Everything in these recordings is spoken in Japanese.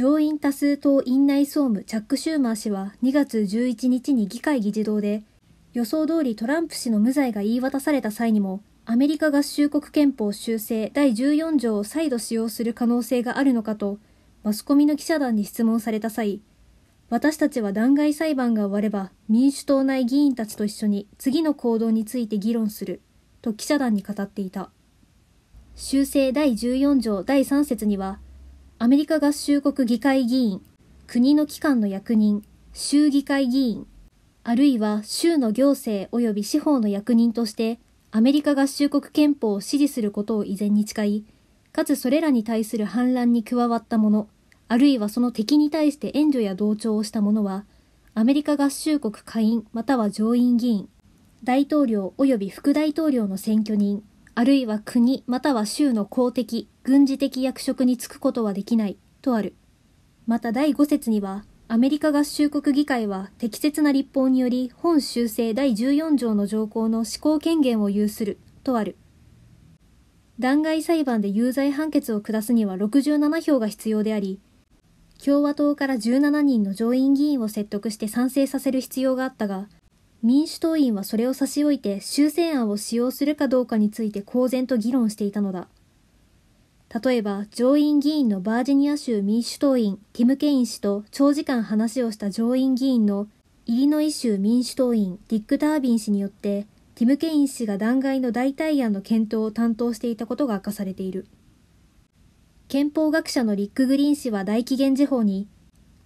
上院多数党院内総務チャック・シューマー氏は2月11日に議会議事堂で予想通りトランプ氏の無罪が言い渡された際にもアメリカ合衆国憲法修正第14条を再度使用する可能性があるのかとマスコミの記者団に質問された際私たちは弾劾裁判が終われば民主党内議員たちと一緒に次の行動について議論すると記者団に語っていた修正第14条第3節にはアメリカ合衆国議会議員、国の機関の役人、州議会議員、あるいは州の行政及び司法の役人として、アメリカ合衆国憲法を支持することを依然に誓い、かつそれらに対する反乱に加わった者、あるいはその敵に対して援助や同調をした者は、アメリカ合衆国下院または上院議員、大統領及び副大統領の選挙人あるいは国または州の公的、軍事的役職に就くことはできないとある。また第5節には、アメリカ合衆国議会は適切な立法により本修正第14条の条項の施行権限を有するとある。弾劾裁判で有罪判決を下すには67票が必要であり、共和党から17人の上院議員を説得して賛成させる必要があったが、民主党員はそれを差し置いて修正案を使用するかどうかについて公然と議論していたのだ。例えば、上院議員のバージニア州民主党員ティム・ケイン氏と長時間話をした上院議員のイリノイ州民主党員ディック・ダービン氏によって、ティム・ケイン氏が弾劾の代替案の検討を担当していたことが明かされている。憲法学者のリック・グリーン氏は大紀元時報に、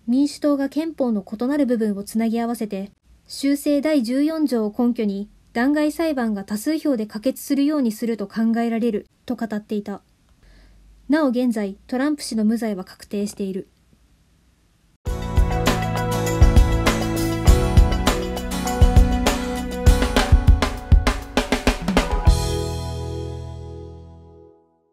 民主党が憲法の異なる部分をつなぎ合わせて、修正第14条を根拠に弾劾裁判が多数票で可決するようにすると考えられると語っていたなお現在トランプ氏の無罪は確定している